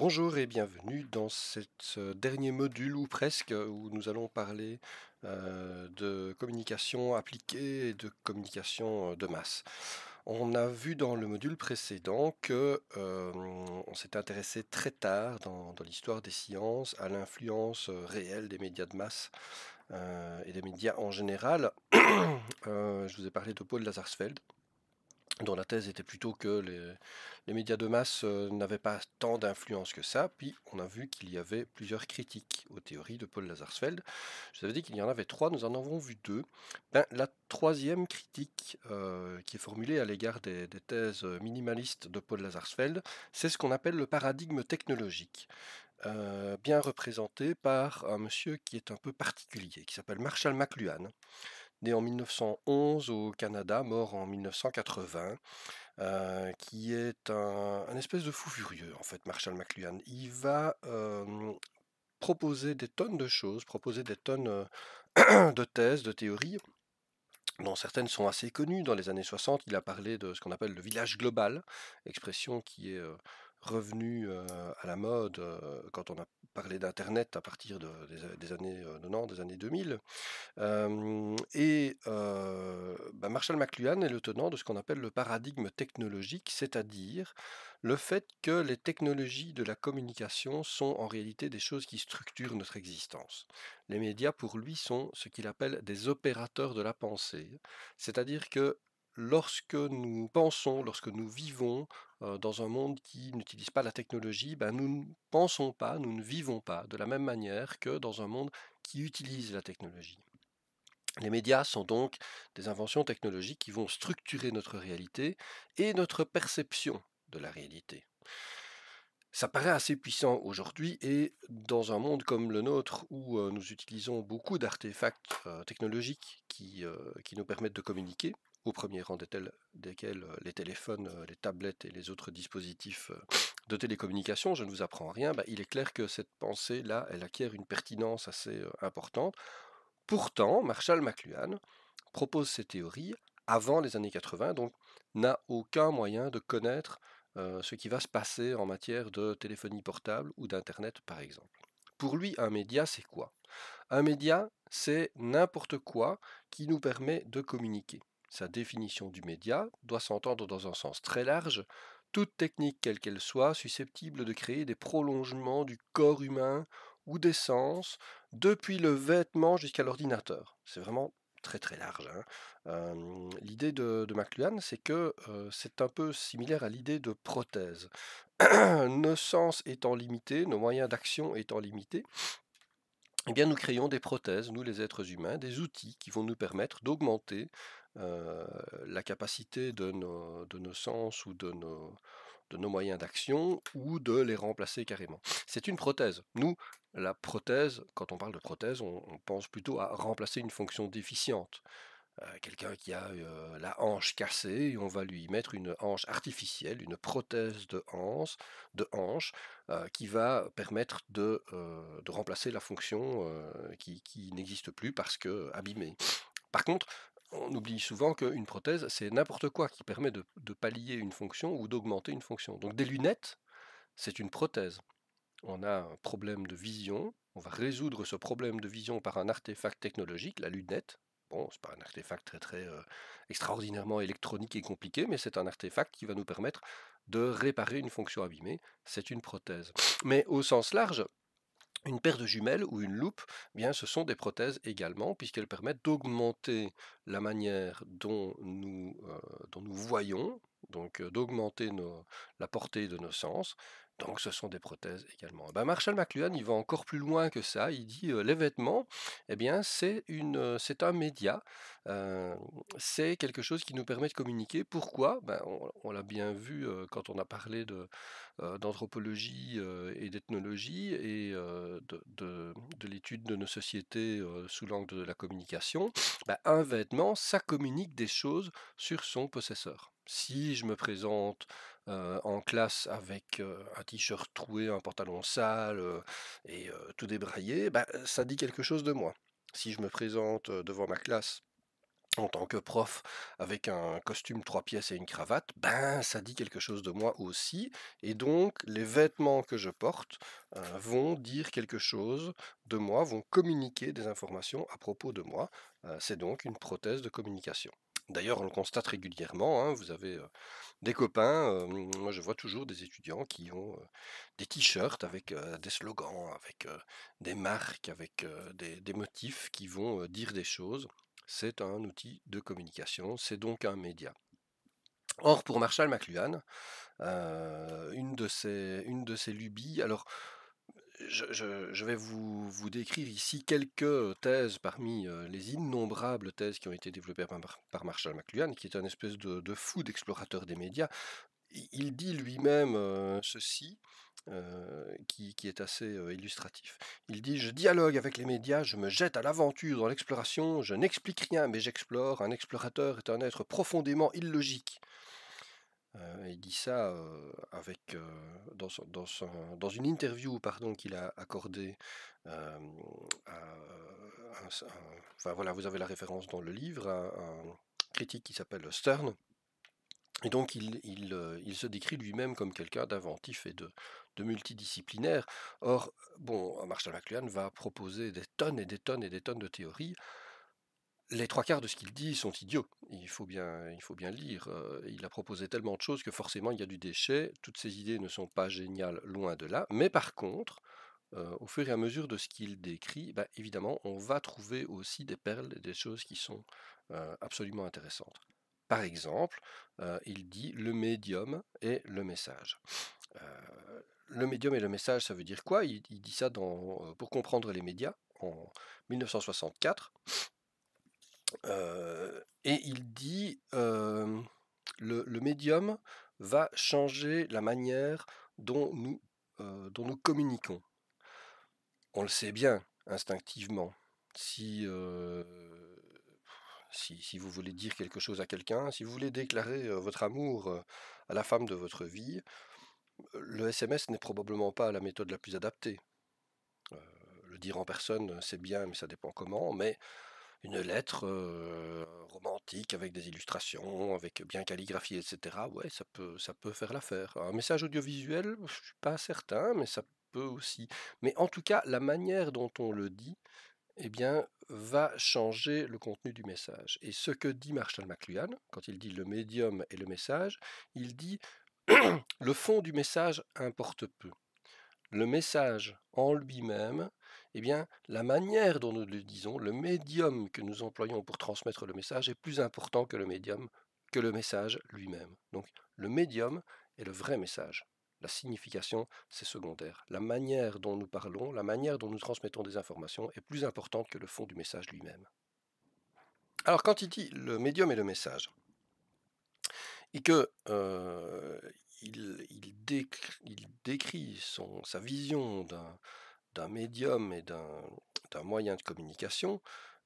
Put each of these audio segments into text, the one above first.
Bonjour et bienvenue dans ce dernier module ou presque euh, où nous allons parler euh, de communication appliquée et de communication euh, de masse. On a vu dans le module précédent que euh, on s'est intéressé très tard dans, l'histoire des sciences à l'influence réelle des médias de masse et des médias en général. je vous ai parlé de Paul Lazarsfeld dont la thèse était plutôt que les, médias de masse euh, n'avaient pas tant d'influence que ça. Puis on a vu qu'il y avait plusieurs critiques aux théories de Paul Lazarsfeld. Je vous avais dit qu'il y en avait trois, nous en avons vu deux. Ben, la troisième critique euh, qui est formulée à l'égard des, thèses minimalistes de Paul Lazarsfeld, c'est ce qu'on appelle le paradigme technologique. Euh, bien représenté par un monsieur qui est un peu particulier, qui s'appelle Marshall McLuhan né en 1911 au Canada, mort en 1980, euh, qui est un, espèce de fou furieux, en fait, Marshall McLuhan. Il va proposer des tonnes de choses, proposer des tonnes euh, de thèses, de théories dont certaines sont assez connues. Dans les années 60, il a parlé de ce qu'on appelle le village global, expression qui est euh, revenu à la mode quand on a parlé d'Internet à partir des, années 90, des années 2000. et bah, Marshall McLuhan est le tenant de ce qu'on appelle le paradigme technologique, c'est-à-dire le fait que les technologies de la communication sont en réalité des choses qui structurent notre existence. Les médias, pour lui, sont ce qu'il appelle des opérateurs de la pensée, c'est-à-dire que lorsque nous pensons, lorsque nous vivons, dans un monde qui n'utilise pas la technologie, bah, nous ne pensons pas, nous ne vivons pas de la même manière que dans un monde qui utilise la technologie. Les médias sont donc des inventions technologiques qui vont structurer notre réalité et notre perception de la réalité. Ça paraît assez puissant aujourd'hui et dans un monde comme le nôtre où nous utilisons beaucoup d'artefacts technologiques qui nous permettent de communiquer, au premier rang desquels, euh, les téléphones, euh, les tablettes et les autres dispositifs euh, de télécommunication, je ne vous apprends rien, bah, il est clair que cette pensée-là, elle acquiert une pertinence assez importante. Pourtant, Marshall McLuhan propose ses théories avant les années 80, donc n'a aucun moyen de connaître ce qui va se passer en matière de téléphonie portable ou d'Internet, par exemple. Pour lui, un média, c'est quoi Un média, c'est n'importe quoi qui nous permet de communiquer. Sa définition du média doit s'entendre dans un sens très large, toute technique quelle qu'elle soit susceptible de créer des prolongements du corps humain ou des sens, depuis le vêtement jusqu'à l'ordinateur. C'est vraiment très très large. Hein. l'idée de, McLuhan, c'est que c'est un peu similaire à l'idée de prothèse. nos sens étant limités, nos moyens d'action étant limités, eh bien, nous créons des prothèses, nous les êtres humains, des outils qui vont nous permettre d'augmenter euh, la capacité de nos, de nos, sens ou de nos, de nos moyens d'action ou de les remplacer carrément. C'est une prothèse. Nous, la prothèse, quand on parle de prothèse, on, pense plutôt à remplacer une fonction déficiente. Euh, quelqu'un qui a euh, la hanche cassée, on va lui mettre une hanche artificielle, une prothèse de hanche, de hanche qui va permettre de, remplacer la fonction qui, qui n'existe plus parce que abîmée. Par contre, on oublie souvent qu'une prothèse, c'est n'importe quoi qui permet de, pallier une fonction ou d'augmenter une fonction. Donc des lunettes, c'est une prothèse. On a un problème de vision, on va résoudre ce problème de vision par un artefact technologique, la lunette. Bon, c'est pas un artefact très très euh, extraordinairement électronique et compliqué, mais c'est un artefact qui va nous permettre de réparer une fonction abîmée. C'est une prothèse. Mais au sens large, une paire de jumelles ou une loupe, eh bien, ce sont des prothèses également, puisqu'elles permettent d'augmenter la manière dont nous, euh, dont nous voyons, donc euh, d'augmenter la portée de nos sens, donc ce sont des prothèses également. Bah, Marshall McLuhan, il va encore plus loin que ça. Il dit les vêtements, eh bien c'est une, c'est un média, c'est quelque chose qui nous permet de communiquer. Pourquoi ben, on, l'a bien vu quand on a parlé d'anthropologie et d'ethnologie et de, l'étude de nos sociétés sous l'angle de la communication. Bah, un vêtement, ça communique des choses sur son possesseur si je me présente euh, en classe avec euh, un t-shirt troué, un pantalon sale euh, et tout débraillé, bah, ça dit quelque chose de moi. Si je me présente devant ma classe en tant que prof avec un costume trois pièces et une cravate, ben ça dit quelque chose de moi aussi. Et donc les vêtements que je porte vont dire quelque chose de moi, vont communiquer des informations à propos de moi. C'est donc une prothèse de communication. D'ailleurs, on le constate régulièrement. Hein, vous avez des copains. moi, je vois toujours des étudiants qui ont des t-shirts avec des slogans, avec des marques, avec des, motifs qui vont dire des choses. C'est un outil de communication, c'est donc un média. Or, pour Marshall McLuhan, une, de ses, une de lubies, alors je, vais vous, décrire ici quelques thèses parmi les innombrables thèses qui ont été développées par, Marshall McLuhan, qui est un espèce de, fou d'explorateur des médias. Il dit lui-même ceci, qui, est assez illustratif. Il dit Je dialogue avec les médias, je me jette à l'aventure dans l'exploration, je n'explique rien, mais j'explore. Un explorateur est un être profondément illogique. Euh, il dit ça euh, avec, euh, dans, une interview pardon, qu'il a accordée à, un, voilà, vous avez la référence dans le livre, un critique qui s'appelle Stern. Et donc il, se décrit lui-même comme quelqu'un d'inventif et de, de, multidisciplinaire. Or, bon, Marshall McLuhan va proposer des tonnes et des tonnes et des tonnes de théories les trois quarts de ce qu'il dit sont idiots. Il faut bien, il faut bien lire. Euh, il a proposé tellement de choses que forcément il y a du déchet. Toutes ces idées ne sont pas géniales, loin de là. Mais par contre, euh, au fur et à mesure de ce qu'il décrit, bah, évidemment, on va trouver aussi des perles, des choses qui sont euh, absolument intéressantes. Par exemple, il dit le médium et le message. le médium et le message, ça veut dire quoi il, dit ça dans, pour comprendre les médias en 1964 et il dit le, médium va changer la manière dont nous, dont nous communiquons. On le sait bien instinctivement. Si si, vous voulez dire quelque chose à quelqu'un, si vous voulez déclarer votre amour à la femme de votre vie, le SMS n'est probablement pas la méthode la plus adaptée. le dire en personne, c'est bien, mais ça dépend comment. Mais une lettre romantique avec des illustrations, avec bien calligraphié, etc. Ouais, ça peut, ça peut faire l'affaire. Un message audiovisuel, je suis pas certain, mais ça peut aussi. Mais en tout cas, la manière dont on le dit, eh bien, va changer le contenu du message. Et ce que dit Marshall McLuhan, quand il dit le médium et le message, il dit le fond du message importe peu le message en lui-même, eh bien, la manière dont nous le disons, le médium que nous employons pour transmettre le message est plus important que le médium, que le message lui-même. Donc, le médium est le vrai message. La signification, c'est secondaire. La manière dont nous parlons, la manière dont nous transmettons des informations est plus importante que le fond du message lui-même. Alors, quand il dit le médium est le message, et que euh, il, décrit, son, sa vision d'un médium et d'un moyen de communication,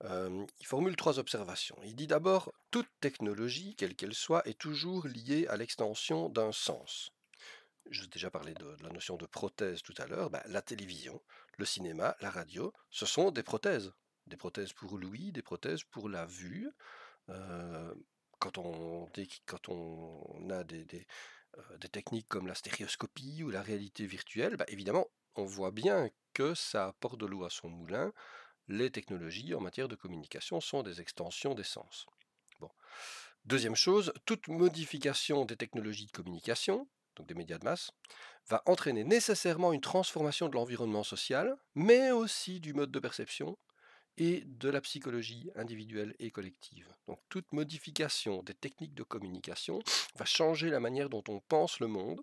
euh, il formule trois observations. Il dit d'abord, toute technologie, quelle qu'elle soit, est toujours liée à l'extension d'un sens. Je vous déjà parlé de, la notion de prothèse tout à l'heure. Bah, la télévision, le cinéma, la radio, ce sont des prothèses. Des prothèses pour l'ouïe, des prothèses pour la vue. Euh, quand on, a des, euh, des techniques comme la stéréoscopie ou la réalité virtuelle, bah, évidemment, on voit bien que ça apporte de l'eau à son moulin. Les technologies en matière de communication sont des extensions des sens. Deuxième chose, toute modification des technologies de communication, donc des médias de masse, va entraîner nécessairement une transformation de l'environnement social, mais aussi du mode de perception, et de la psychologie individuelle et collective. Donc toute modification des techniques de communication va changer la manière dont on pense le monde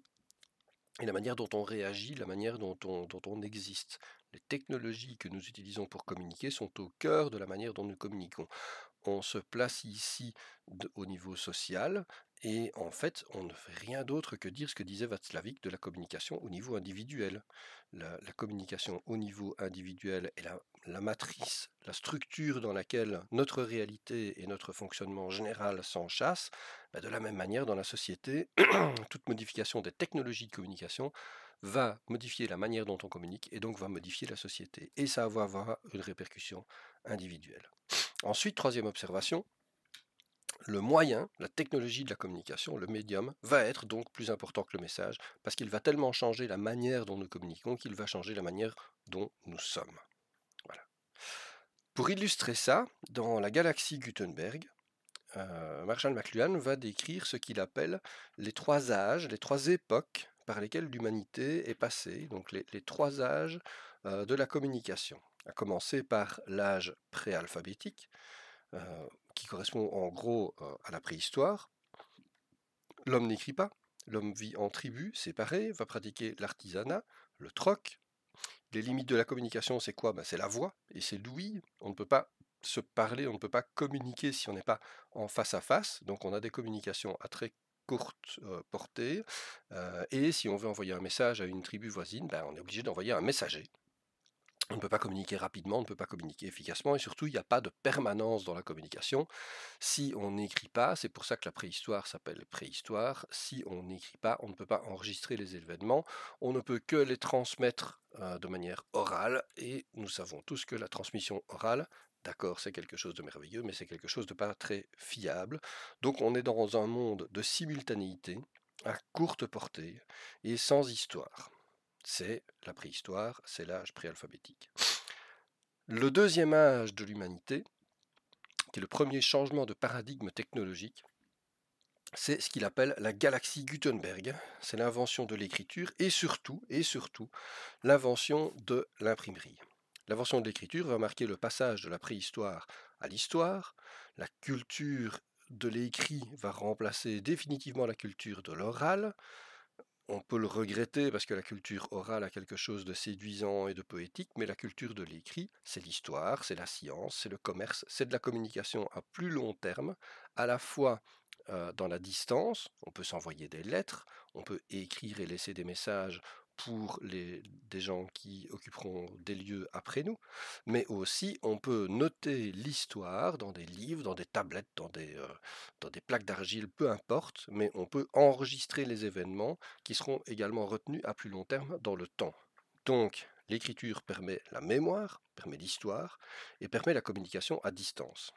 et la manière dont on réagit, la manière dont on, existe. Les technologies que nous utilisons pour communiquer sont au cœur de la manière dont nous communiquons on se place ici au niveau social et en fait, on ne fait rien d'autre que dire ce que disait Václavic de la communication au niveau individuel. La, communication au niveau individuel est la, matrice, la structure dans laquelle notre réalité et notre fonctionnement général s'enchassent. Bah, de la même manière, dans la société, toute modification des technologies de communication va modifier la manière dont on communique et donc va modifier la société. Et ça va avoir une répercussion individuelle. Ensuite, troisième observation, le moyen, la technologie de la communication, le médium, va être donc plus important que le message, parce qu'il va tellement changer la manière dont nous communiquons qu'il va changer la manière dont nous sommes. Voilà. Pour illustrer ça, dans la galaxie Gutenberg, euh, Marshall McLuhan va décrire ce qu'il appelle les trois âges, les trois époques par lesquelles l'humanité est passée, donc les, trois âges euh, de la communication, à commencer par l'âge préalphabétique, euh, qui correspond en gros euh, à la préhistoire. L'homme n'écrit pas, l'homme vit en tribu, séparé, va pratiquer l'artisanat, le troc. Les limites de la communication, c'est quoi ben, C'est la voix et c'est l'ouïe. On ne peut pas se parler, on ne peut pas communiquer si on n'est pas en face à face. Donc on a des communications à très courte euh, portée. et si on veut envoyer un message à une tribu voisine, ben, on est obligé d'envoyer un messager. On ne peut pas communiquer rapidement, on ne peut pas communiquer efficacement, et surtout, il n'y a pas de permanence dans la communication. Si on n'écrit pas, c'est pour ça que la préhistoire s'appelle préhistoire, si on n'écrit pas, on ne peut pas enregistrer les événements, on ne peut que les transmettre euh, de manière orale, et nous savons tous que la transmission orale, d'accord, c'est quelque chose de merveilleux, mais c'est quelque chose de pas très fiable. Donc on est dans un monde de simultanéité, à courte portée, et sans histoire. C'est la préhistoire, c'est l'âge préalphabétique. Le deuxième âge de l'humanité, qui est le premier changement de paradigme technologique, c'est ce qu'il appelle la galaxie Gutenberg. C'est l'invention de l'écriture et surtout, et surtout, l'invention de l'imprimerie. L'invention de l'écriture va marquer le passage de la préhistoire à l'histoire. La culture de l'écrit va remplacer définitivement la culture de l'oral on peut le regretter parce que la culture orale a quelque chose de séduisant et de poétique, mais la culture de l'écrit, c'est l'histoire, c'est la science, c'est le commerce, c'est de la communication à plus long terme, à la fois dans la distance, on peut s'envoyer des lettres, on peut écrire et laisser des messages pour les, des gens qui occuperont des lieux après nous, mais aussi on peut noter l'histoire dans des livres, dans des tablettes, dans des, euh, dans des plaques d'argile, peu importe, mais on peut enregistrer les événements qui seront également retenus à plus long terme dans le temps. Donc l'écriture permet la mémoire, permet l'histoire et permet la communication à distance.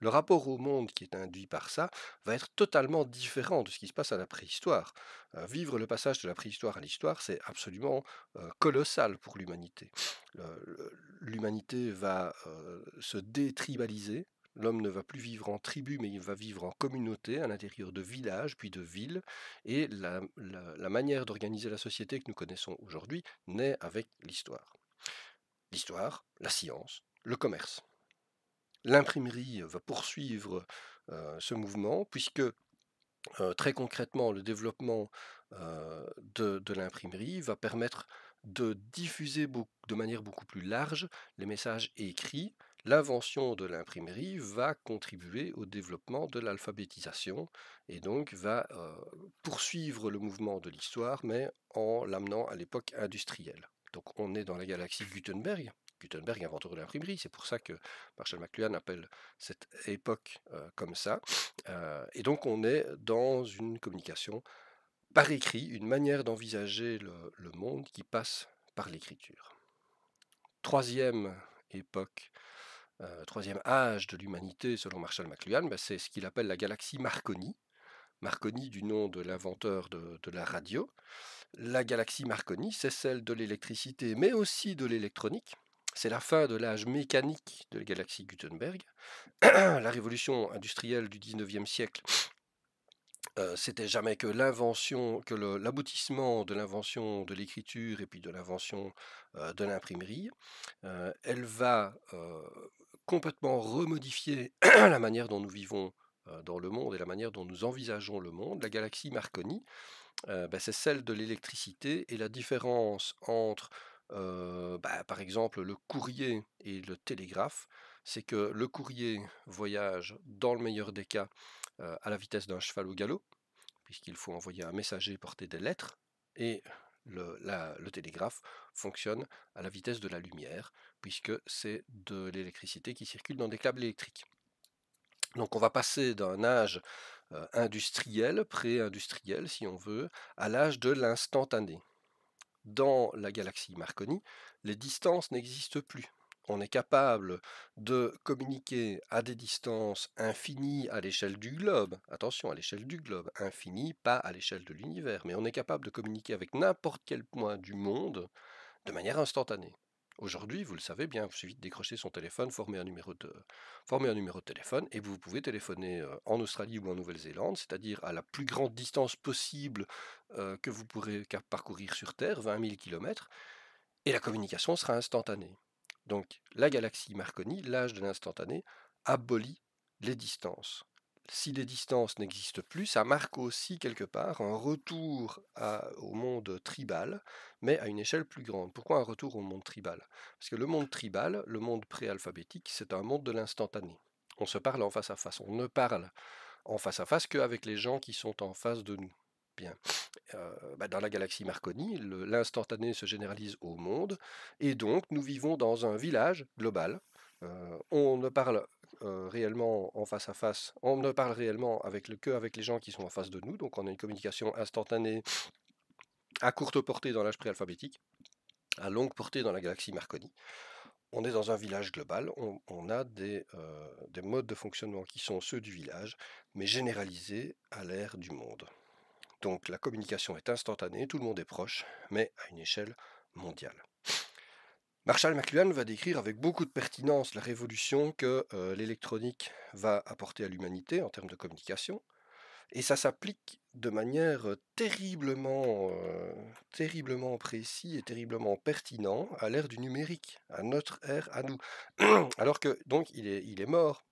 Le rapport au monde qui est induit par ça va être totalement différent de ce qui se passe à la préhistoire. Euh, vivre le passage de la préhistoire à l'histoire, c'est absolument euh, colossal pour l'humanité. L'humanité va euh, se détribaliser, L'homme ne va plus vivre en tribu, mais il va vivre en communauté, à l'intérieur de villages, puis de villes. Et la manière d'organiser la société que nous connaissons aujourd'hui naît avec l'histoire. L'histoire, la science, le commerce. L'imprimerie va poursuivre ce mouvement puisque très concrètement le développement de, l'imprimerie va permettre de diffuser de manière beaucoup plus large les messages écrits. L'invention de l'imprimerie va contribuer au développement de l'alphabétisation et donc va poursuivre le mouvement de l'histoire mais en l'amenant à l'époque industrielle. Donc on est dans la galaxie Gutenberg. Gutenberg inventeur de l'imprimerie. C'est pour ça que Marshall McLuhan appelle cette époque euh, comme ça. Euh, et donc on est dans une communication par écrit, une manière d'envisager le, monde qui passe par l'écriture. Troisième époque, euh, troisième âge de l'humanité selon Marshall McLuhan, ben, c'est ce qu'il appelle la galaxie Marconi. Marconi du nom de l'inventeur de, la radio. La galaxie Marconi, c'est celle de l'électricité, mais aussi de l'électronique. C'est la fin de l'âge mécanique de la galaxie Gutenberg. la révolution industrielle du 19e siècle euh, c'était jamais que l'invention, que l'aboutissement de l'invention de l'écriture et puis de l'invention euh, de l'imprimerie. Euh, elle va complètement remodifier la manière dont nous vivons dans le monde et la manière dont nous envisageons le monde. La galaxie Marconi, ben, c'est celle de l'électricité et la différence entre bah, par exemple le courrier et le télégraphe, c'est que le courrier voyage dans le meilleur des cas à la vitesse d'un cheval au galop, puisqu'il faut envoyer un messager porter des lettres, et le, télégraphe fonctionne à la vitesse de la lumière, puisque c'est de l'électricité qui circule dans des câbles électriques. Donc on va passer d'un âge industriel, pré-industriel si on veut, à l'âge de l'instantané dans la galaxie Marconi, les distances n'existent plus. On est capable de communiquer à des distances infinies à l'échelle du globe. Attention, à l'échelle du globe, infinie, pas à l'échelle de l'univers, mais on est capable de communiquer avec n'importe quel point du monde de manière instantanée. Aujourd'hui, vous le savez bien, il suffit de décrocher son téléphone, former un numéro de, former un numéro de téléphone, et vous pouvez téléphoner euh, en Australie ou en Nouvelle-Zélande, c'est-à-dire à la plus grande distance possible euh, que vous pourrez parcourir sur Terre, 20 000 km, et la communication sera instantanée. Donc la galaxie Marconi, l'âge de l'instantané, abolit les distances si les distances n'existent plus, ça marque aussi quelque part un retour au monde tribal, mais à une échelle plus grande. Pourquoi un retour au monde tribal Parce que le monde tribal, le monde préalphabétique, c'est un monde de l'instantané. On se parle en face à face, on ne parle en face à face qu'avec les gens qui sont en face de nous. Bien. Euh, bah, dans la galaxie Marconi, l'instantané se généralise au monde, et donc nous vivons dans un village global euh, on ne parle euh, réellement en face à face, on ne parle réellement avec le que avec les gens qui sont en face de nous, donc on a une communication instantanée à courte portée dans l'âge préalphabétique, à longue portée dans la galaxie Marconi. On est dans un village global, on, a euh, des modes de fonctionnement qui sont ceux du village, mais généralisés à l'ère du monde. Donc la communication est instantanée, tout le monde est proche, mais à une échelle mondiale. Marshall McLuhan va décrire avec beaucoup de pertinence la révolution que euh, l'électronique va apporter à l'humanité en termes de communication, et ça s'applique de manière euh, terriblement, précise euh, terriblement précis et terriblement pertinent à l'ère du numérique, à notre ère, à nous. Alors que donc il est, mort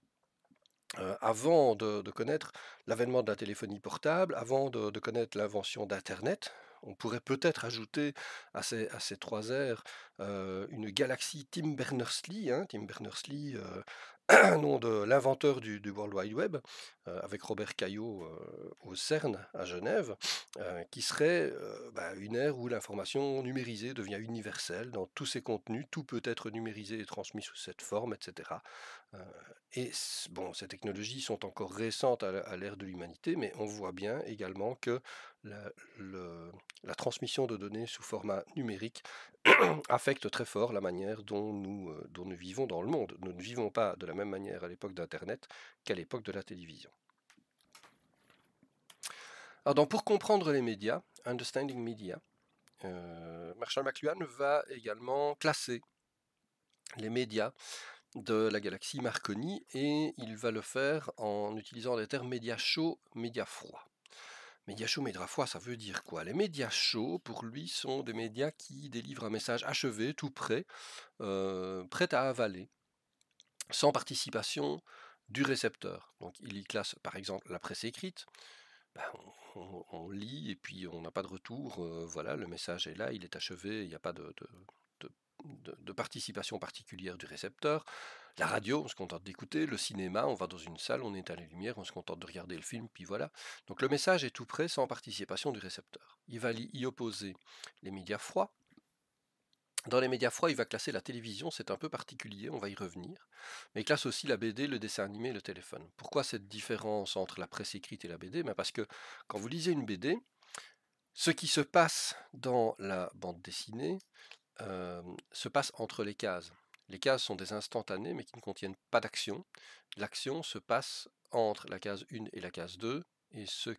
avant de, connaître l'avènement de la téléphonie portable, avant de connaître l'invention d'Internet, on pourrait peut-être ajouter à ces, trois airs une galaxie Tim Berners-Lee. Hein, Tim Berners-Lee, nom de l'inventeur du, World Wide Web, euh, avec Robert Caillot euh, au CERN à Genève, euh, qui serait bah, une ère où l'information numérisée devient universelle dans tous ses contenus, tout peut être numérisé et transmis sous cette forme, etc. et bon, ces technologies sont encore récentes à, l'ère de l'humanité, mais on voit bien également que le, la transmission de données sous format numérique affecte très fort la manière dont nous, euh, dont nous vivons dans le monde. Nous ne vivons pas de la même manière à l'époque d'Internet qu'à l'époque de la télévision. Alors pour comprendre les médias, Understanding Media, euh, Marshall McLuhan va également classer les médias de la galaxie Marconi et il va le faire en utilisant les termes médias chauds, médias froids. Médias chauds, médias drafois, ça veut dire quoi Les médias chauds, pour lui, sont des médias qui délivrent un message achevé, tout prêt, euh, prêt à avaler, sans participation du récepteur. Donc il y classe par exemple la presse écrite. Ben, on, lit et puis on n'a pas de retour. Euh, voilà, le message est là, il est achevé, il n'y a pas de participation particulière du récepteur. La radio, on se contente d'écouter. Le cinéma, on va dans une salle, on éteint les lumières, on se contente de regarder le film, puis voilà. Donc le message est tout prêt sans participation du récepteur. Il va y opposer les médias froids. Dans les médias froids, il va classer la télévision, c'est un peu particulier, on va y revenir, mais il classe aussi la BD, le dessin animé et le téléphone. Pourquoi cette différence entre la presse écrite et la BD ben Parce que quand vous lisez une BD, ce qui se passe dans la bande dessinée euh, se passe entre les cases. Les cases sont des instantanés mais qui ne contiennent pas d'action. L'action se passe entre la case 1 et la case 2. Et ce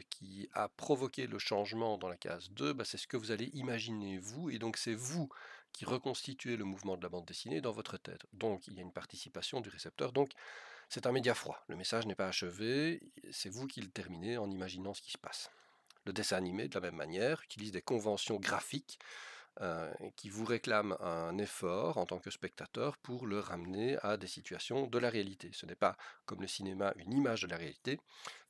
qui, a provoqué le changement dans la case 2, bah, c'est ce que vous allez imaginer vous. Et donc c'est vous qui reconstituez le mouvement de la bande dessinée dans votre tête. Donc il y a une participation du récepteur. Donc c'est un média froid. Le message n'est pas achevé. C'est vous qui le terminez en imaginant ce qui se passe. Le dessin animé, de la même manière, utilise des conventions graphiques euh, qui vous réclame un effort en tant que spectateur pour le ramener à des situations de la réalité. Ce n'est pas, comme le cinéma, une image de la réalité,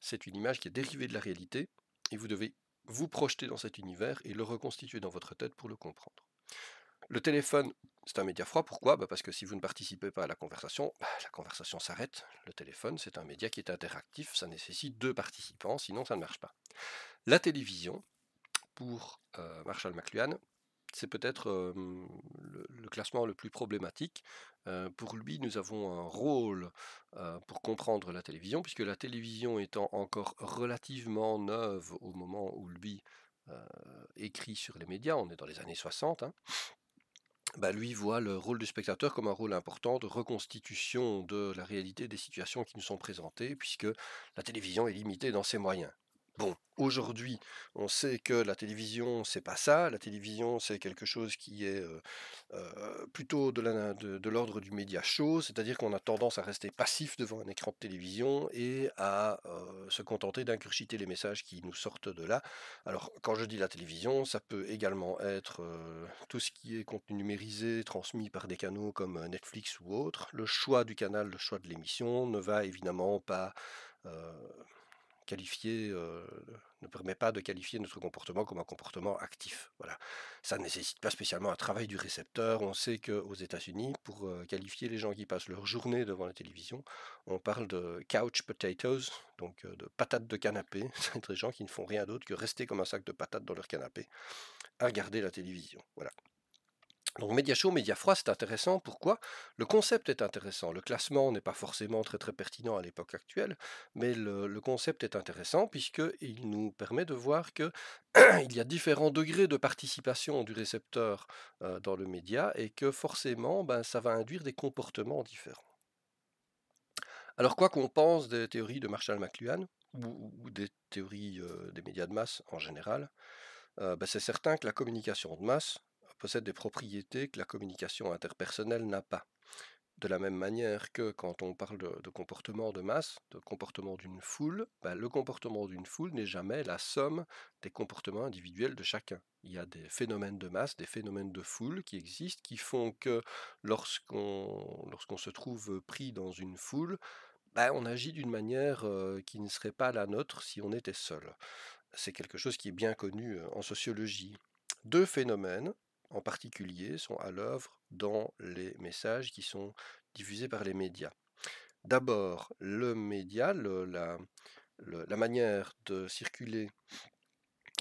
c'est une image qui est dérivée de la réalité, et vous devez vous projeter dans cet univers et le reconstituer dans votre tête pour le comprendre. Le téléphone, c'est un média froid. Pourquoi bah, Parce que si vous ne participez pas à la conversation, bah, la conversation s'arrête. Le téléphone, c'est un média qui est interactif. Ça nécessite deux participants, sinon ça ne marche pas. La télévision, pour euh, Marshall McLuhan, c'est peut-être le, classement le plus problématique. pour lui, nous avons un rôle pour comprendre la télévision, puisque la télévision étant encore relativement neuve au moment où lui écrit sur les médias, on est dans les années 60, hein, bah, lui voit le rôle du spectateur comme un rôle important de reconstitution de la réalité des situations qui nous sont présentées, puisque la télévision est limitée dans ses moyens. Bon, aujourd'hui, on sait que la télévision, c'est pas ça. La télévision, c'est quelque chose qui est plutôt de l'ordre de, du média chaud, c'est-à-dire qu'on a tendance à rester passif devant un écran de télévision et à se contenter d'incurgiter les messages qui nous sortent de là. Alors, quand je dis la télévision, ça peut également être tout ce qui est contenu numérisé, transmis par des canaux comme Netflix ou autres. Le choix du canal, le choix de l'émission ne va évidemment pas qualifier, euh, ne permet pas de qualifier notre comportement comme un comportement actif. Voilà. Ça ne nécessite pas spécialement un travail du récepteur. On sait qu'aux États-Unis, pour euh, qualifier les gens qui passent leur journée devant la télévision, on parle de couch potatoes, donc euh, de patates de canapé. C'est des gens qui ne font rien d'autre que rester comme un sac de patates dans leur canapé à regarder la télévision. Voilà. Donc média chaud, média froid, c'est intéressant. Pourquoi Le concept est intéressant. Le classement n'est pas forcément très très pertinent à l'époque actuelle, mais le, concept est intéressant puisqu'il nous permet de voir que il y a différents degrés de participation du récepteur euh, dans le média et que forcément, ben, ça va induire des comportements différents. Alors quoi qu'on pense des théories de Marshall McLuhan ou, des théories euh, des médias de masse en général, euh, ben, c'est certain que la communication de masse, possède des propriétés que la communication interpersonnelle n'a pas. De la même manière que quand on parle de, comportement de masse, de comportement d'une foule, bah, le comportement d'une foule n'est jamais la somme des comportements individuels de chacun. Il y a des phénomènes de masse, des phénomènes de foule qui existent, qui font que lorsqu'on lorsqu'on se trouve pris dans une foule, bah, on agit d'une manière euh, qui ne serait pas la nôtre si on était seul. C'est quelque chose qui est bien connu euh, en sociologie. Deux phénomènes en particulier sont à l'œuvre dans les messages qui sont diffusés par les médias. D'abord, le média, la, manière de circuler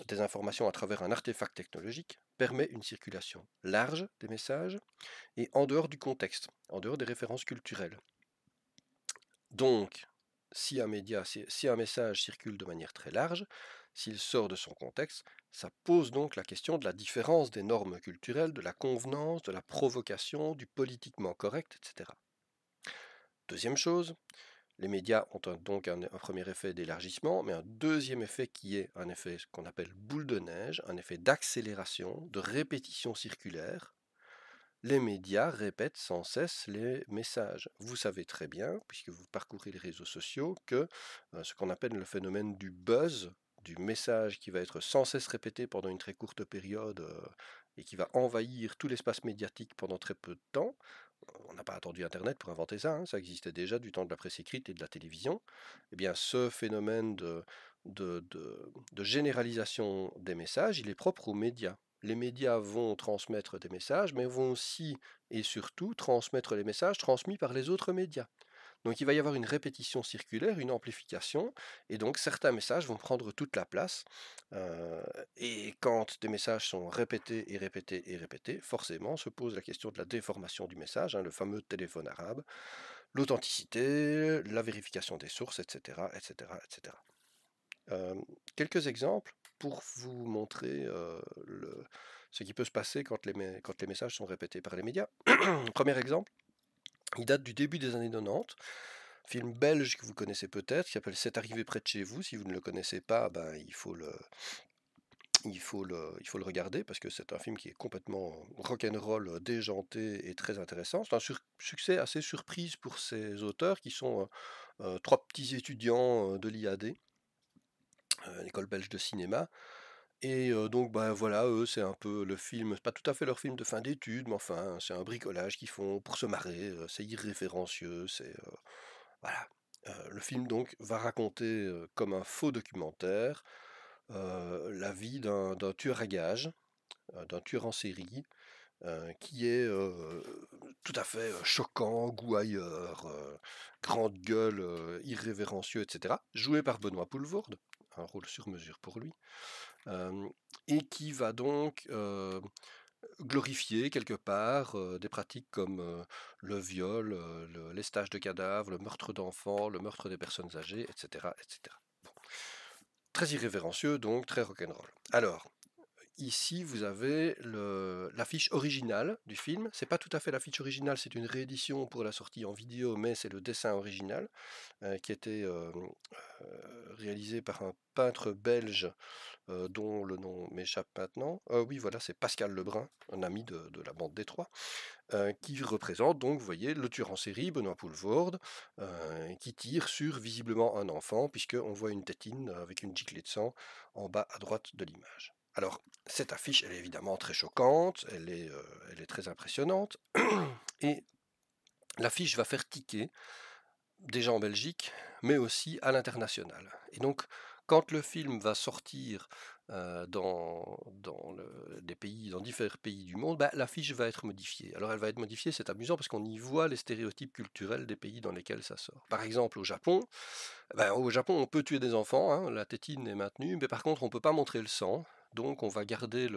des informations à travers un artefact technologique permet une circulation large des messages et en dehors du contexte, en dehors des références culturelles. Donc, si un, média, si un message circule de manière très large, s'il sort de son contexte, ça pose donc la question de la différence des normes culturelles, de la convenance, de la provocation, du politiquement correct, etc. Deuxième chose, les médias ont donc un, premier effet d'élargissement, mais un deuxième effet qui est un effet qu'on appelle boule de neige, un effet d'accélération, de répétition circulaire. Les médias répètent sans cesse les messages. Vous savez très bien, puisque vous parcourez les réseaux sociaux, que euh, ce qu'on appelle le phénomène du buzz du message qui va être sans cesse répété pendant une très courte période euh, et qui va envahir tout l'espace médiatique pendant très peu de temps. On n'a pas attendu Internet pour inventer ça, hein, ça existait déjà du temps de la presse écrite et de la télévision. Eh bien, ce phénomène de, de généralisation des messages, il est propre aux médias. Les médias vont transmettre des messages, mais vont aussi et surtout transmettre les messages transmis par les autres médias. Donc il va y avoir une répétition circulaire, une amplification, et donc certains messages vont prendre toute la place. et quand des messages sont répétés et répétés et répétés, forcément se pose la question de la déformation du message, hein, le fameux téléphone arabe, l'authenticité, la vérification des sources, etc. etc., etc. quelques exemples pour vous montrer ce qui peut se passer quand les messages sont répétés par les médias. Premier exemple, il date du début des années 90 film belge que vous connaissez peut-être, qui s'appelle C'est arrivé près de chez vous. Si vous ne le connaissez pas, ben, il, faut le, il, faut le, il faut le regarder parce que c'est un film qui est complètement rock'n'roll, déjanté et très intéressant. C'est un succès assez surprise pour ces auteurs qui sont euh, euh, trois petits étudiants euh, de l'IAD, l'école belge de cinéma, et donc, ben voilà, eux, c'est un peu le film, c'est pas tout à fait leur film de fin d'études, mais enfin, c'est un bricolage qu'ils font pour se marrer, c'est irrévérencieux c'est. voilà. le film, donc, va raconter comme un faux documentaire la vie d'un, tueur à gages, d'un tueur en série, qui est tout à fait choquant, gouailleur, grande gueule, irrévérencieux, etc., joué par Benoît Poulvorde un rôle sur mesure pour lui et qui va donc glorifier quelque part des pratiques comme le viol, l'estage de cadavres, le meurtre d'enfants, le meurtre des personnes âgées, etc. etc. Très irrévérencieux, donc très rock'n'roll. Alors, ici vous avez l'affiche originale du film. C'est pas tout à fait l'affiche originale, c'est une réédition pour la sortie en vidéo, mais c'est le dessin original euh, qui était euh, euh, réalisé par un peintre belge dont le nom m'échappe maintenant. oui, voilà, c'est Pascal Lebrun, un ami de, la bande Détroit, qui représente donc, vous voyez, le tueur en série, Benoît Poulvorde, qui tire sur visiblement un enfant, puisqu'on voit une tétine avec une giclée de sang en bas à droite de l'image. Alors, cette affiche, elle est évidemment très choquante, elle est, euh, très impressionnante, et l'affiche va faire tiquer déjà en Belgique, mais aussi à l'international. Et donc, quand le film va sortir euh, dans, des pays, dans différents pays du monde, bah, l'affiche va être modifiée. Alors elle va être modifiée, c'est amusant parce qu'on y voit les stéréotypes culturels des pays dans lesquels ça sort. Par exemple, au Japon, bah, au Japon, on peut tuer des enfants, hein, la tétine est maintenue, mais par contre, on ne peut pas montrer le sang, donc on va garder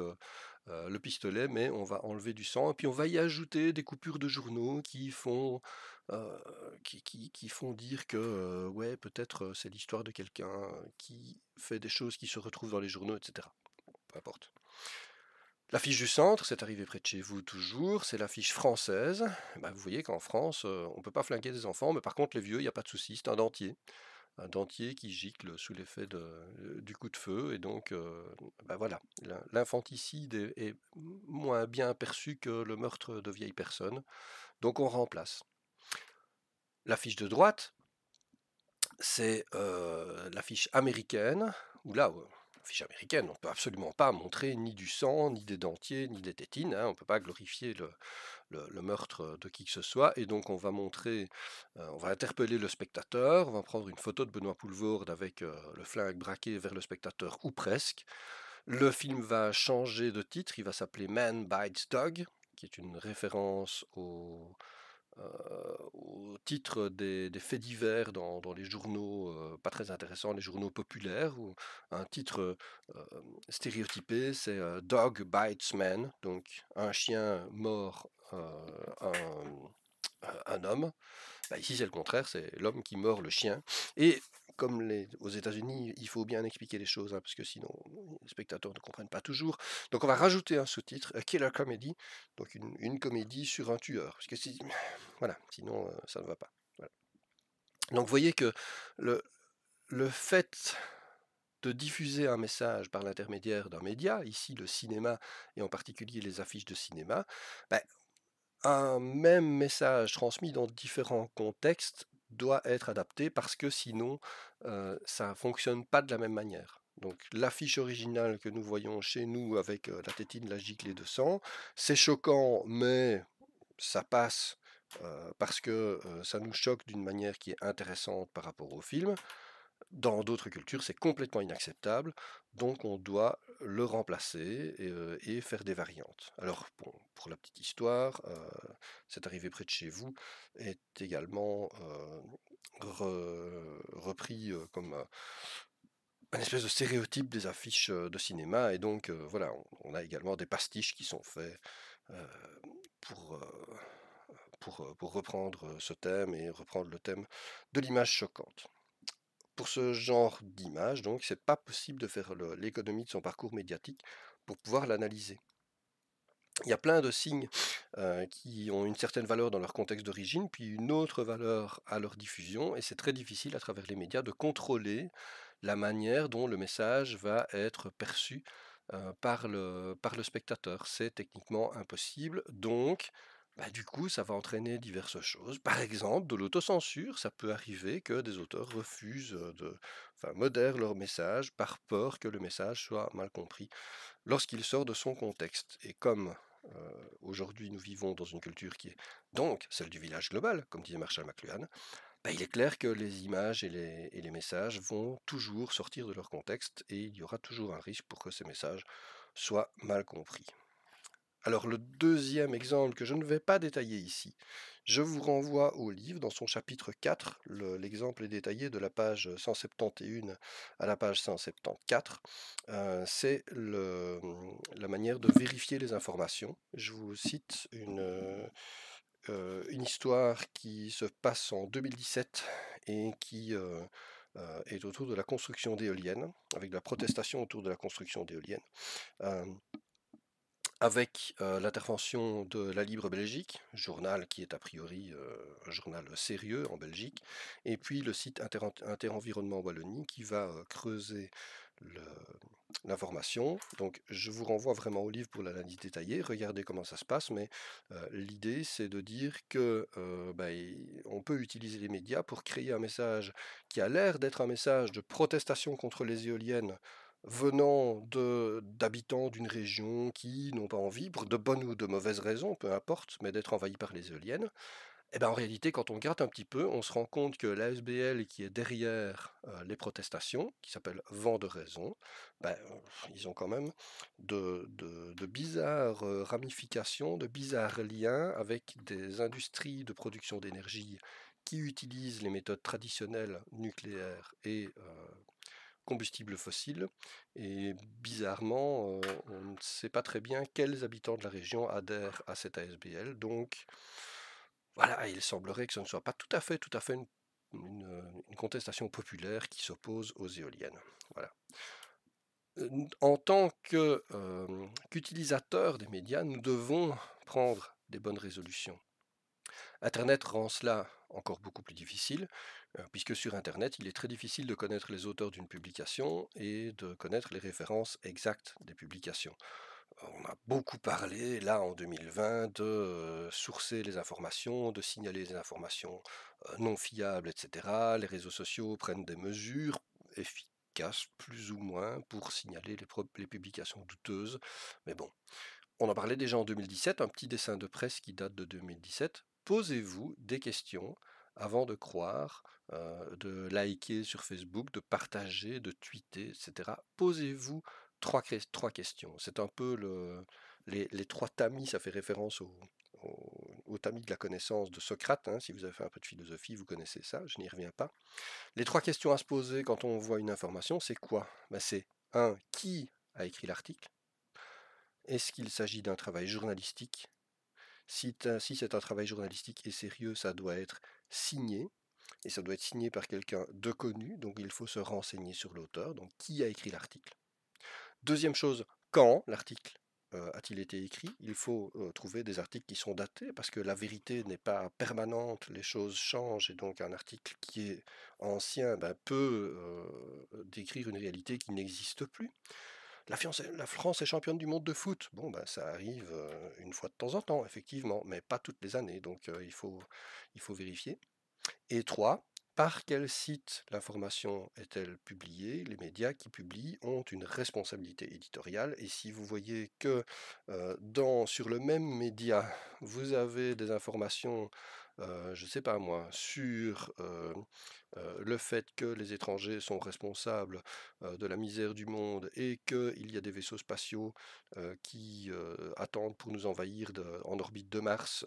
euh, le, pistolet, mais on va enlever du sang. Et puis on va y ajouter des coupures de journaux qui font, euh, dire que euh, ouais, peut-être c'est l'histoire de quelqu'un qui fait des choses qui se retrouvent dans les journaux, etc. Peu importe. L'affiche du centre, c'est arrivé près de chez vous toujours, c'est l'affiche française. Bah, vous voyez qu'en France, on ne peut pas flinguer des enfants, mais par contre les vieux, il n'y a pas de souci, c'est un dentier un dentier qui gicle sous l'effet euh, du coup de feu. Et donc, euh, bah voilà, l'infanticide est, moins bien perçu que le meurtre de vieilles personnes. Donc on remplace. La fiche de droite, c'est euh, la fiche américaine, ou là, fiche américaine. On ne peut absolument pas montrer ni du sang, ni des dentiers, ni des tétines. Hein. On ne peut pas glorifier le, meurtre de qui que ce soit. Et donc on va montrer, euh, on va interpeller le spectateur, on va prendre une photo de Benoît Poulvorde avec euh, le flingue braqué vers le spectateur, ou presque. Le film va changer de titre, il va s'appeler Man Bites Dog, qui est une référence au au titre des, faits divers dans, les journaux euh, pas très intéressants, les journaux populaires, ou un titre euh, stéréotypé, c'est euh, Dog Bites Man, donc un chien mord un, homme. Bah, ici, c'est le contraire, c'est l'homme qui mord le chien. Et comme les, aux États-Unis, il faut bien expliquer les choses, hein, parce que sinon les spectateurs ne comprennent pas toujours. Donc on va rajouter un sous-titre, A Killer Comedy, donc une, comédie sur un tueur, parce que si, voilà, sinon euh, ça ne va pas. Donc vous voyez que le, le fait de diffuser un message par l'intermédiaire d'un média, ici le cinéma et en particulier les affiches de cinéma, ben, un même message transmis dans différents contextes doit être adapté parce que sinon ça ne fonctionne pas de la même manière. Donc l'affiche originale que nous voyons chez nous avec la tétine, la gicle de 200, c'est choquant mais ça passe parce que ça nous choque d'une manière qui est intéressante par rapport au film. Dans d'autres cultures, c'est complètement inacceptable, donc on doit le remplacer et, euh, faire des variantes. Alors, pour la petite histoire, euh, cette arrivée près de chez vous, est également euh, repris comme un espèce de stéréotype des affiches de cinéma, et donc voilà, on, a également des pastiches qui sont faits Pour, pour, reprendre ce thème et reprendre le thème de l'image choquante pour ce genre d'image, donc, c'est pas possible de faire l'économie de son parcours médiatique pour pouvoir l'analyser. Il y a plein de signes qui ont une certaine valeur dans leur contexte d'origine, puis une autre valeur à leur diffusion, et c'est très difficile à travers les médias de contrôler la manière dont le message va être perçu par, le, par le spectateur. C'est techniquement impossible, donc bah, du coup, ça va entraîner diverses choses. Par exemple, de l'autocensure. Ça peut arriver que des auteurs refusent de, enfin, modèrent leur message par peur que le message soit mal compris lorsqu'il sort de son contexte. Et comme aujourd'hui nous vivons dans une culture qui est donc celle du village global, comme disait Marshall McLuhan, bah, il est clair que les images et les, et les, messages vont toujours sortir de leur contexte et il y aura toujours un risque pour que ces messages soient mal compris. Alors le deuxième exemple que je ne vais pas détailler ici, je vous renvoie au livre, dans son chapitre 4, l'exemple est détaillé de la page 171 à la page 174. Euh, c'est la manière de vérifier les informations. Je vous cite une, euh, euh, histoire qui se passe en 2017 et qui... est autour de la construction d'éoliennes, avec de la protestation autour de la construction d'éoliennes avec l'intervention de La Libre Belgique, journal qui est a priori un journal sérieux en Belgique, et puis le site Inter Interenvironnement Wallonie qui va creuser l'information. Donc je vous renvoie vraiment au livre pour l'analyse détaillée, regardez comment ça se passe, mais l'idée c'est de dire que bah, on peut utiliser les médias pour créer un message qui a l'air d'être un message de protestation contre les éoliennes venant d'habitants d'une région qui n'ont pas envie, pour de bonnes ou de mauvaises raisons, peu importe, mais d'être envahis par les éoliennes, eh ben en réalité, quand on regarde un petit peu, on se rend compte que l'ASBL qui est derrière euh, les protestations, qui s'appelle Vent de raison, ben, ils ont quand même de, bizarres euh, ramifications, de bizarres liens avec des industries de production d'énergie qui utilisent les méthodes traditionnelles nucléaires et euh, combustible fossiles. Et bizarrement, euh, on ne sait pas très bien quels habitants de la région adhèrent à cette ASBL. Donc, voilà, il semblerait que ce ne soit pas tout à fait, tout à fait une, euh, contestation populaire qui s'oppose aux éoliennes. Voilà. Euh, en tant qu'utilisateurs des médias, nous devons prendre des bonnes résolutions. Internet rend cela encore beaucoup plus difficile, euh, puisque sur Internet, il est très difficile de connaître les auteurs d'une publication et de connaître les références exactes des publications. On a beaucoup parlé, là, en 2020, de euh, sourcer les informations, de signaler les informations euh, non fiables, etc. Les réseaux sociaux prennent des mesures efficaces, plus ou moins, pour signaler les publications douteuses. Mais bon, on en parlait déjà en 2017, un petit dessin de presse qui date de 2017 posez-vous des questions avant de croire, de liker sur Facebook, de partager, de tweeter, etc. Posez-vous trois, questions. C'est un peu les, trois tamis, ça fait référence au, tamis de la connaissance de Socrate. Hein. si vous avez fait un peu de philosophie, vous connaissez ça, je n'y reviens pas. Les trois questions à se poser quand on voit une information, c'est quoi bah, C'est 1. Qui a écrit l'article Est-ce qu'il s'agit d'un travail journalistique si, c'est un travail journalistique et sérieux, ça doit être signé. Et ça doit être signé par quelqu'un de connu, donc il faut se renseigner sur l'auteur, donc qui a écrit l'article. Deuxième chose, quand l'article euh, a-t-il été écrit Il faut euh, trouver des articles qui sont datés, parce que la vérité n'est pas permanente, les choses changent, et donc un article qui est ancien ben, peut euh, décrire une réalité qui n'existe plus la France, est championne du monde de foot. Bon, ben, ça arrive euh, une fois de temps en temps, effectivement, mais pas toutes les années, donc euh, il, faut, il faut vérifier. Et trois, par quel site l'information est-elle publiée Les médias qui publient ont une responsabilité éditoriale et si vous voyez que euh, dans, sur le même média, vous avez des informations euh, je ne sais pas moi, sur euh, euh, le fait que les étrangers sont responsables de la misère du monde et qu'il y a des vaisseaux spatiaux qui attendent pour nous envahir en orbite de Mars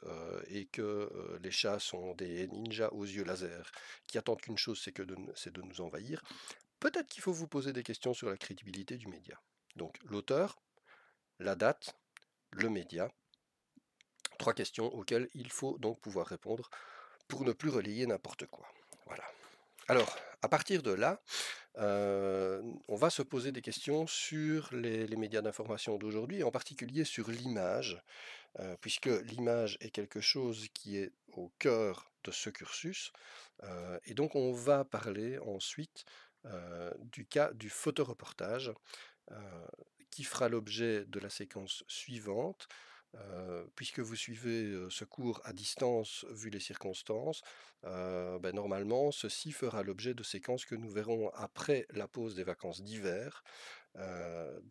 et que les chats sont des ninjas aux yeux laser qui attendent qu'une chose, c'est que c'est de nous envahir. Peut-être qu'il faut vous poser des questions sur la crédibilité du média. Donc l'auteur, la date, le média, Trois questions auxquelles il faut donc pouvoir répondre pour ne plus relayer n'importe quoi. Voilà. Alors, à partir de là, euh, on va se poser des questions sur les, médias d'information d'aujourd'hui, en particulier sur l'image, euh, puisque l'image est quelque chose qui est au cœur de ce cursus. Euh, et donc, on va parler ensuite du cas du photoreportage, qui fera l'objet de la séquence suivante. Euh, puisque vous suivez ce cours à distance vu les circonstances, ben, normalement ceci fera l'objet de séquences que nous verrons après la pause des vacances d'hiver.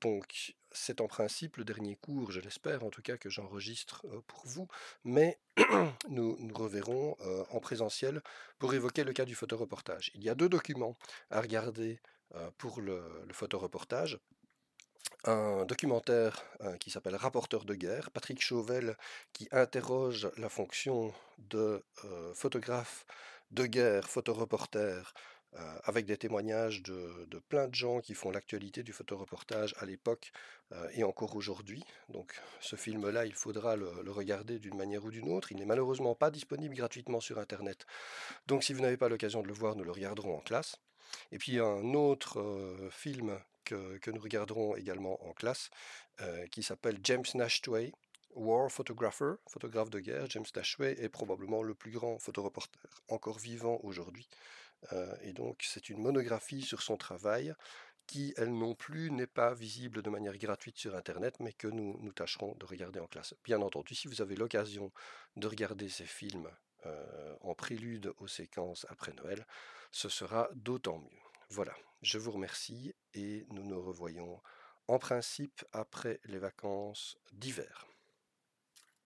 donc c'est en principe le dernier cours, je l'espère en tout cas, que j'enregistre pour vous, mais nous nous reverrons en présentiel pour évoquer le cas du photoreportage. Il y a deux documents à regarder pour le photoreportage un documentaire euh, qui s'appelle Rapporteur de guerre, Patrick Chauvel, qui interroge la fonction de euh, photographe de guerre, photoreporter, euh, avec des témoignages de, plein de gens qui font l'actualité du photoreportage à l'époque et encore aujourd'hui. Donc ce film-là, il faudra le, regarder d'une manière ou d'une autre. Il n'est malheureusement pas disponible gratuitement sur Internet. Donc si vous n'avez pas l'occasion de le voir, nous le regarderons en classe. Et puis un autre film que, nous regarderons également en classe, euh, qui s'appelle James Nashtway, War Photographer, photographe de guerre, James Nashway est probablement le plus grand photoreporter encore vivant aujourd'hui. Euh, et donc c'est une monographie sur son travail qui, elle non plus, n'est pas visible de manière gratuite sur Internet, mais que nous, nous tâcherons de regarder en classe. Bien entendu, si vous avez l'occasion de regarder ces films euh, en prélude aux séquences après Noël, ce sera d'autant mieux. Voilà, je vous remercie et nous nous revoyons en principe après les vacances d'hiver.